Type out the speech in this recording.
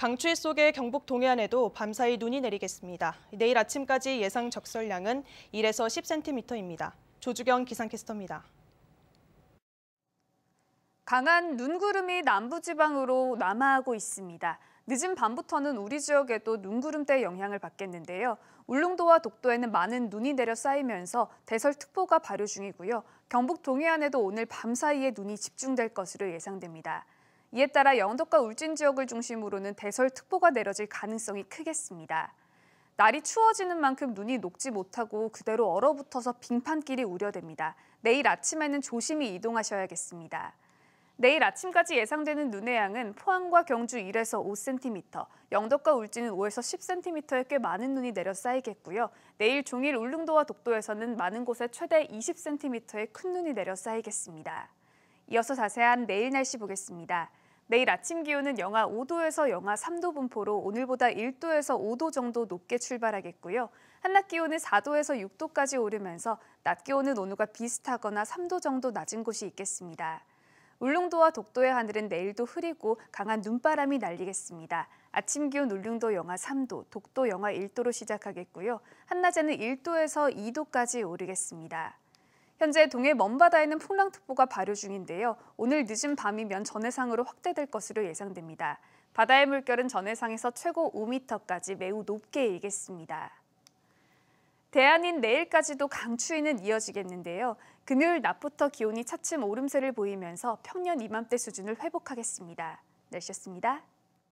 강추위 속에 경북 동해안에도 밤사이 눈이 내리겠습니다. 내일 아침까지 예상 적설량은 1에서 10cm입니다. 조주경 기상캐스터입니다. 강한 눈구름이 남부지방으로 남하하고 있습니다. 늦은 밤부터는 우리 지역에도 눈구름대 영향을 받겠는데요. 울릉도와 독도에는 많은 눈이 내려 쌓이면서 대설특보가 발효 중이고요. 경북 동해안에도 오늘 밤 사이에 눈이 집중될 것으로 예상됩니다. 이에 따라 영덕과 울진 지역을 중심으로는 대설특보가 내려질 가능성이 크겠습니다. 날이 추워지는 만큼 눈이 녹지 못하고 그대로 얼어붙어서 빙판길이 우려됩니다. 내일 아침에는 조심히 이동하셔야겠습니다. 내일 아침까지 예상되는 눈의 양은 포항과 경주 1에서 5cm, 영덕과 울진은 5에서 10cm의 꽤 많은 눈이 내려 쌓이겠고요. 내일 종일 울릉도와 독도에서는 많은 곳에 최대 20cm의 큰 눈이 내려 쌓이겠습니다. 이어서 자세한 내일 날씨 보겠습니다. 내일 아침 기온은 영하 5도에서 영하 3도 분포로 오늘보다 1도에서 5도 정도 높게 출발하겠고요. 한낮 기온은 4도에서 6도까지 오르면서 낮 기온은 오늘과 비슷하거나 3도 정도 낮은 곳이 있겠습니다. 울릉도와 독도의 하늘은 내일도 흐리고 강한 눈바람이 날리겠습니다. 아침 기온 울릉도 영하 3도, 독도 영하 1도로 시작하겠고요. 한낮에는 1도에서 2도까지 오르겠습니다. 현재 동해 먼바다에는 풍랑특보가 발효 중인데요. 오늘 늦은 밤이면 전해상으로 확대될 것으로 예상됩니다. 바다의 물결은 전해상에서 최고 5m까지 매우 높게 일겠습니다. 대안인 내일까지도 강추위는 이어지겠는데요. 금요일 낮부터 기온이 차츰 오름세를 보이면서 평년 이맘때 수준을 회복하겠습니다. 날씨였습니다.